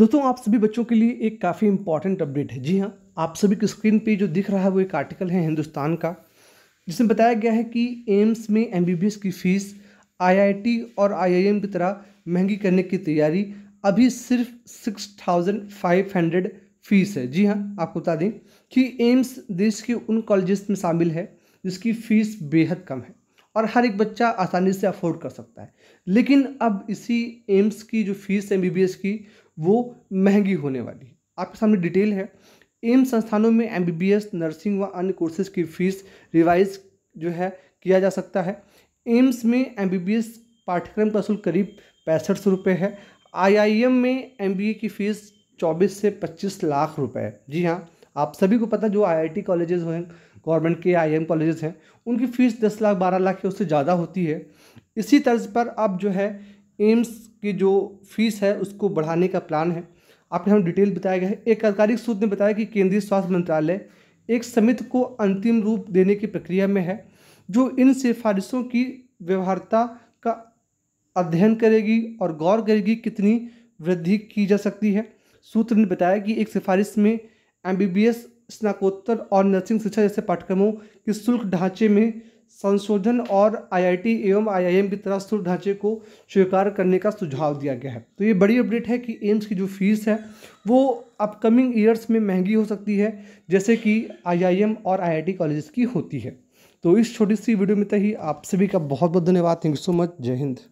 दोस्तों आप सभी बच्चों के लिए एक काफ़ी इंपॉर्टेंट अपडेट है जी हाँ आप सभी की स्क्रीन पे जो दिख रहा है वो एक आर्टिकल है हिंदुस्तान का जिसमें बताया गया है कि एम्स में एम की फ़ीस आईआईटी और आईआईएम की तरह महंगी करने की तैयारी अभी सिर्फ six thousand five hundred fees है जी हाँ आपको बता दें कि एम्स देश के उन कॉलेज में शामिल है जिसकी फ़ीस बेहद कम है और हर एक बच्चा आसानी से अफोर्ड कर सकता है लेकिन अब इसी एम्स की जो फीस एम की वो महंगी होने वाली है आपके सामने डिटेल है एम्स संस्थानों में एम नर्सिंग व अन्य कोर्सेज की फ़ीस रिवाइज जो है किया जा सकता है एम्स में एम पाठ्यक्रम का शुल्क करीब पैंसठ सौ रुपये है आई में एम की फ़ीस चौबीस से पच्चीस लाख रुपए जी हाँ आप सभी को पता है जो आईआईटी कॉलेजेस हैं गवर्नमेंट के आईएम कॉलेजेस हैं उनकी फ़ीस दस लाख बारह लाख या उससे ज़्यादा होती है इसी तर्ज पर अब जो है एम्स की जो फीस है उसको बढ़ाने का प्लान है आपने हम डिटेल बताया गया है एक आधिकारिक सूत्र ने बताया कि केंद्रीय स्वास्थ्य मंत्रालय एक समिति को अंतिम रूप देने की प्रक्रिया में है जो इन सिफारिशों की व्यवहारता का अध्ययन करेगी और गौर करेगी कितनी वृद्धि की जा सकती है सूत्र ने बताया कि एक सिफारिश में एम स्नाकोत्तर और नर्सिंग शिक्षा जैसे पाठ्यक्रमों के शुल्क ढांचे में संशोधन और आईआईटी एवं आईआईएम की तरह शुल्क ढांचे को स्वीकार करने का सुझाव दिया गया है तो ये बड़ी अपडेट है कि एम्स की जो फीस है वो अपकमिंग ईयर्स में महंगी हो सकती है जैसे कि आईआईएम और आईआईटी कॉलेजेस की होती है तो इस छोटी सी वीडियो में तो ही आप सभी का बहुत बहुत धन्यवाद थैंक यू सो मच जय हिंद